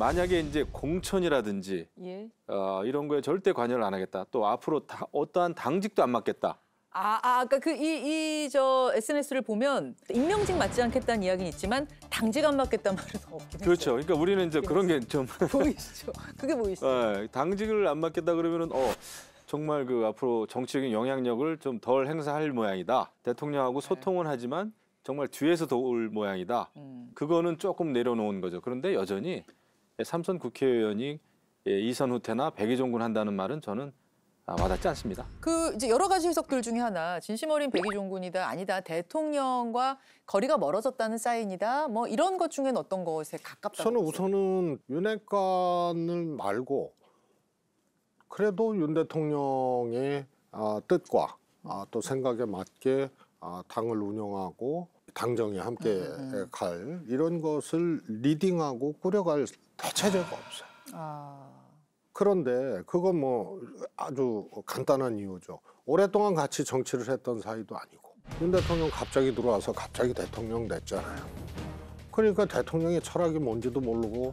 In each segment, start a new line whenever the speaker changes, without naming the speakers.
만약에 이제 공천이라든지 예. 어, 이런 거에 절대 관여를 안 하겠다. 또 앞으로 다, 어떠한 당직도 안 맡겠다.
아, 아 아까 그러니까 그이이 저 SNS를 보면 임명직 맞지 않겠다는 이야기는 있지만 당직 안 맞겠다는 말은
없긴 그렇죠. 했어요. 그러니까 우리는 이제 그런 게좀
보이시죠.
그게 보이시죠.
네, 당직을 안 맡겠다 그러면은 어 정말 그 앞으로 정치적인 영향력을 좀 덜 행사할 모양이다. 대통령하고 네. 소통은 하지만 정말 뒤에서 도울 모양이다. 음. 그거는 조금 내려놓은 거죠. 그런데 여전히 예, 삼선 국회의원이 예, 이선 후퇴나 백의종군 한다는 말은 저는 아, 와닿지
않습니다.
그 이제 여러 가지 해석들 중에 하나 진심 어린 백의종군이다 아니다 대통령과 거리가 멀어졌다는 사인이다 뭐 이런 것 중엔 어떤 것에 가깝다?
저는 우선은 윤핵관을 말고 그래도 윤 대통령의 아, 뜻과 아, 또 생각에 맞게 아, 당을 운영하고 당정이 함께 음, 음, 음. 갈 이런 것을 리딩하고 꾸려갈 대체제가 없어요. 아. 그런데 그건 뭐 아주 간단한 이유죠. 오랫동안 같이 정치를 했던 사이도 아니고 윤 대통령 갑자기 들어와서 갑자기 대통령 됐잖아요. 그러니까 대통령의 철학이 뭔지도 모르고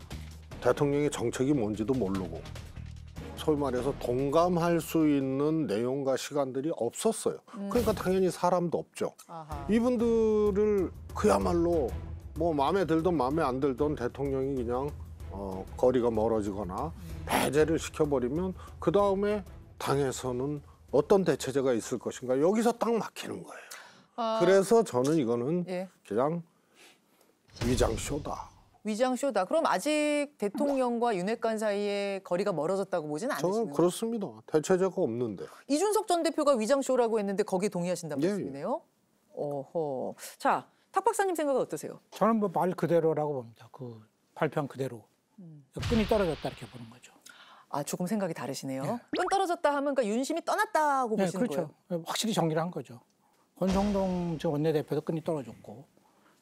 대통령의 정책이 뭔지도 모르고 소위 말해서 동감할 수 있는 내용과 시간들이 없었어요. 그러니까 음. 그러니까 당연히 사람도 없죠. 아하. 이분들을 그야말로 뭐 마음에 들든 마음에 안 들든 대통령이 그냥 어, 거리가 멀어지거나 음. 배제를 시켜버리면 그 다음에 당에서는 어떤 대체제가 있을 것인가 여기서 딱 막히는 거예요.
아... 그래서
저는 이거는 예. 그냥 위장쇼다.
위장쇼다. 그럼 아직 대통령과 윤핵관 사이에 거리가 멀어졌다고 보진 않으시는 저는
그렇습니다. 대체자가 없는데.
이준석 전 대표가 위장쇼라고 했는데 거기에 동의하신다는 예, 예. 말씀이네요. 예. 어허. 자, 탁 박사님 생각은 어떠세요?
저는 뭐 말 그대로라고 봅니다. 그 발표한 그대로. 음. 끈이 떨어졌다 이렇게 보는 거죠. 아 조금 생각이 다르시네요. 네.
끈 떨어졌다 하면 그러니까 윤심이 떠났다고 네, 보시는 그렇죠.
거예요? 확실히 정리를 한 거죠. 권성동 전 원내대표도 끈이
떨어졌고.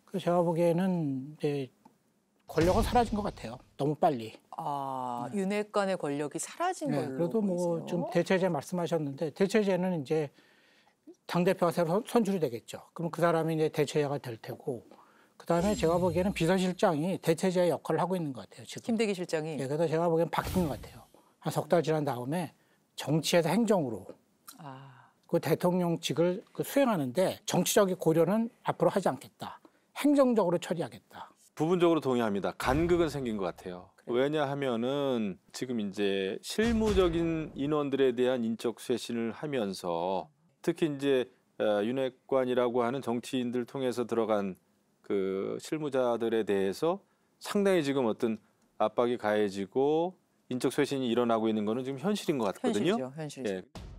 그래서 제가 보기에는 이제 권력은 사라진 것 같아요. 너무 빨리.
아, 네. 윤핵관의 권력이 사라진 네, 걸로
그래도 뭐 좀 대체제 말씀하셨는데 대체제는 이제 당 대표가 새로 선출이 되겠죠. 그럼 그 사람이 이제 대체자가 될 테고 그다음에 제가 보기에는 비서실장이 대체자의 역할을 하고 있는 것 같아요. 지금 김대기 실장이. 네, 그래서 제가 보기엔 바뀐 것 같아요. 한 석 달 지난 다음에 정치에서 행정으로 아. 그 대통령직을 그 수행하는데 정치적인 고려는 앞으로 하지 않겠다. 행정적으로 처리하겠다.
부분적으로 동의합니다. 간극은 생긴 것 같아요. 그래 왜냐하면은 지금 이제 실무적인 인원들에 대한 인적 쇄신을 하면서 특히 이제 어, 윤핵관이라고 하는 정치인들 통해서 들어간 그 실무자들에 대해서 상당히 지금 어떤 압박이 가해지고 인적 쇄신이 일어나고 있는 거는 지금 현실인 것 같거든요. 현실이죠. 현실이죠. 예.